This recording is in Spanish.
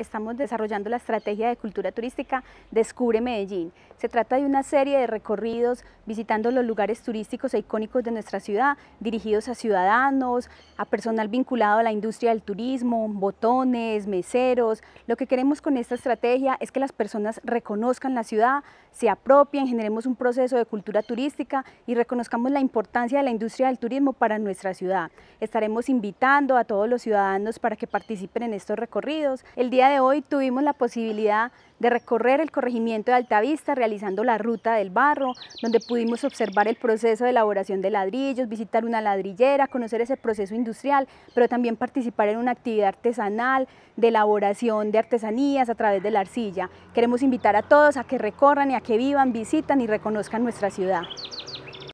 estamos desarrollando la estrategia de cultura turística Descubre Medellín. Se trata de una serie de recorridos visitando los lugares turísticos e icónicos de nuestra ciudad, dirigidos a ciudadanos, a personal vinculado a la industria del turismo, botones, meseros. Lo que queremos con esta estrategia es que las personas reconozcan la ciudad, se apropien, generemos un proceso de cultura turística y reconozcamos la importancia de la industria del turismo para nuestra ciudad. Estaremos invitando a todos los ciudadanos para que participen en estos recorridos. El día hoy tuvimos la posibilidad de recorrer el corregimiento de Altavista realizando la ruta del barro, donde pudimos observar el proceso de elaboración de ladrillos, visitar una ladrillera, conocer ese proceso industrial, pero también participar en una actividad artesanal de elaboración de artesanías a través de la arcilla. Queremos invitar a todos a que recorran y a que vivan, visitan y reconozcan nuestra ciudad.